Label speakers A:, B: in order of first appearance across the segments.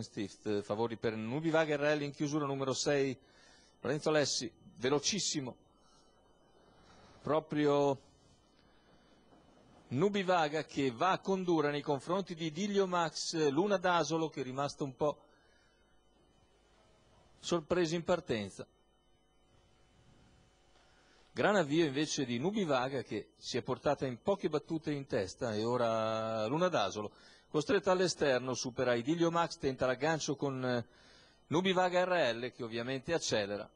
A: Stift, eh, favori per Nubiva Guerrelli in chiusura numero 6, Lorenzo Lessi, velocissimo, proprio Nubi Vaga che va a condurre nei confronti di Dilio Max Luna D'Asolo che è rimasto un po' sorpreso in partenza. Gran avvio invece di Nubi Vaga che si è portata in poche battute in testa e ora Luna D'Asolo. Costretta all'esterno supera Idilio Max, tenta l'aggancio con eh, Nubi Vaga RL che ovviamente accelera.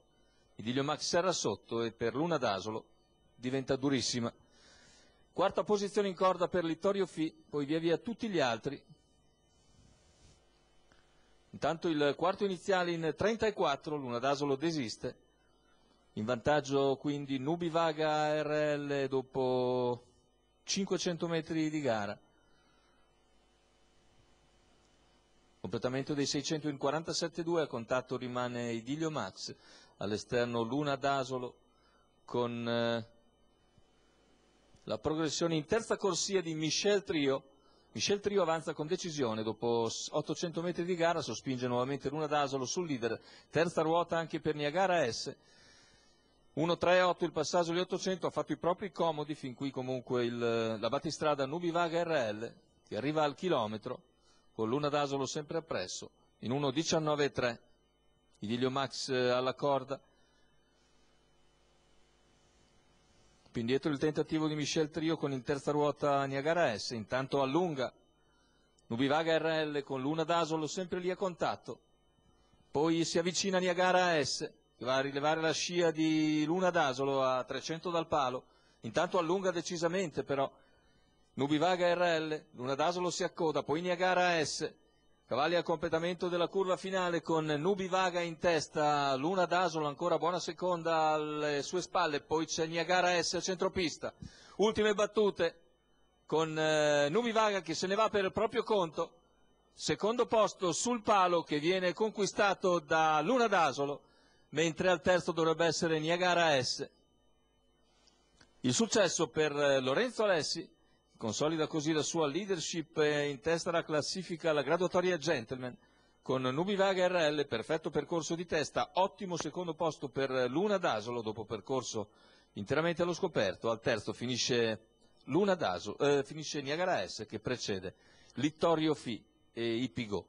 A: Idilio Max serra sotto e per Luna d'Asolo diventa durissima. Quarta posizione in corda per Littorio Fi, poi via via tutti gli altri. Intanto il quarto iniziale in 34, Luna d'Asolo desiste. In vantaggio quindi Nubi Vaga RL dopo 500 metri di gara. completamento dei 600 in 47.2, a contatto rimane Idilio Max, all'esterno Luna D'Asolo con eh, la progressione in terza corsia di Michel Trio. Michel Trio avanza con decisione, dopo 800 metri di gara sospinge nuovamente Luna D'Asolo sul leader, terza ruota anche per Niagara S. 1-3-8 il passaggio di 800 ha fatto i propri comodi, fin qui comunque il, la battistrada Nubivaga RL che arriva al chilometro con l'una d'asolo sempre appresso, in 1.19.3, Idilio Max eh, alla corda, più indietro il tentativo di Michel Trio con in terza ruota Niagara S, intanto allunga Nubivaga RL con l'una d'Asolo sempre lì a contatto, poi si avvicina Niagara S che va a rilevare la scia di l'una d'Asolo a 300 dal palo, intanto allunga decisamente però Nubi Vaga RL, Luna d'Asolo si accoda, poi Niagara S, Cavalli al completamento della curva finale con Nubi Vaga in testa, Luna d'Asolo ancora buona seconda alle sue spalle, poi c'è Niagara S a centropista. Ultime battute con eh, Vaga che se ne va per il proprio conto. Secondo posto sul palo che viene conquistato da Luna d'Asolo, mentre al terzo dovrebbe essere Niagara S. Il successo per eh, Lorenzo Alessi Consolida così la sua leadership in testa alla classifica alla graduatoria Gentleman con Nubi Vaga RL, perfetto percorso di testa, ottimo secondo posto per Luna Dasolo dopo percorso interamente allo scoperto, al terzo finisce, Luna Daso, eh, finisce Niagara S che precede Littorio Fi e Ipigo.